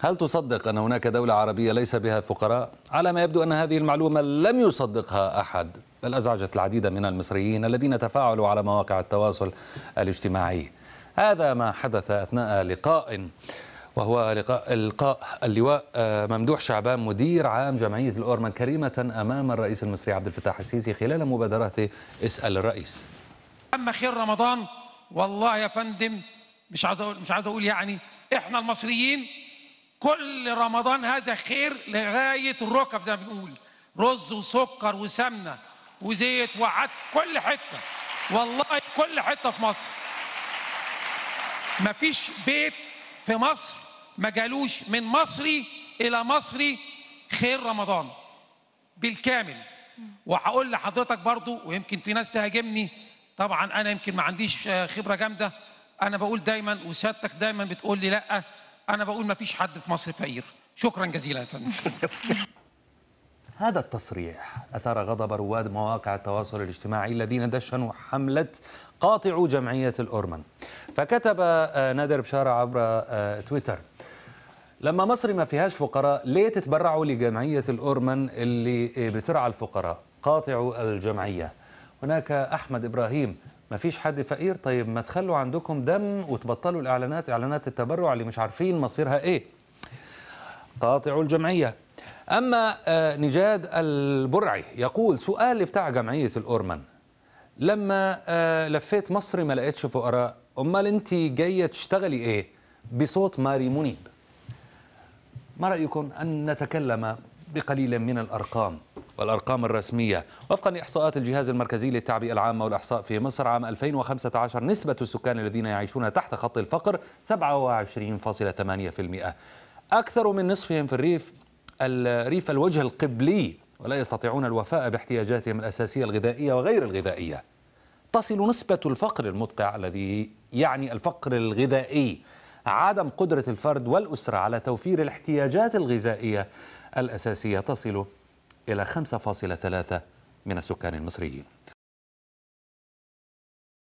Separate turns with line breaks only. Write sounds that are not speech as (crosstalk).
هل تصدق أن هناك دولة عربية ليس بها فقراء؟ على ما يبدو أن هذه المعلومة لم يصدقها أحد بل أزعجت العديد من المصريين الذين تفاعلوا على مواقع التواصل الاجتماعي هذا ما حدث أثناء لقاء وهو لقاء القاء اللواء آه، ممدوح شعبان مدير عام جمعية الأورمان كريمة أمام الرئيس المصري عبد الفتاح السيسي خلال مبادرته اسأل الرئيس
أما خير رمضان والله يا فندم مش عايز مش عايز أقول يعني إحنا المصريين كل رمضان هذا خير لغايه الركب زي ما بنقول رز وسكر وسمنه وزيت وعدس كل حته والله كل حته في مصر مفيش بيت في مصر ما جالوش من مصري الى مصري خير رمضان بالكامل وهقول لحضرتك برضو ويمكن في ناس تهاجمني طبعا انا يمكن ما عنديش خبره جامده انا بقول دايما وسيادتك دايما بتقول لي لا انا بقول ما فيش حد في مصر فقير شكرا جزيلا (laughs)
هذا التصريح أثار غضب رواد مواقع التواصل الاجتماعي الذين دشنوا حملة قاطعوا جمعية الأورمن فكتب آه، نادر بشارة عبر آه، تويتر لما مصر ما فيهاش فقراء ليه تتبرعوا لجمعية الأورمن اللي بترعى الفقراء قاطعوا الجمعية هناك أحمد إبراهيم ما فيش حد فقير طيب ما تخلوا عندكم دم وتبطلوا الإعلانات إعلانات التبرع اللي مش عارفين مصيرها إيه قاطعوا الجمعية أما آه، نجاد البرعي يقول سؤال بتاع جمعية الأورمن لما آه، لفيت مصر ما لقيتش فقراء أمال أنت جاية تشتغلي إيه بصوت ماري منيب ما رأيكم أن نتكلم بقليل من الأرقام والأرقام الرسمية وفقا لإحصاءات الجهاز المركزي للتعبئة العامة والإحصاء في مصر عام 2015 نسبة السكان الذين يعيشون تحت خط الفقر 27.8% أكثر من نصفهم في الريف الريف الوجه القبلي ولا يستطيعون الوفاء باحتياجاتهم الأساسية الغذائية وغير الغذائية تصل نسبة الفقر المدقع الذي يعني الفقر الغذائي عدم قدرة الفرد والأسرة على توفير الاحتياجات الغذائية الأساسية تصل إلى 5.3 من السكان المصريين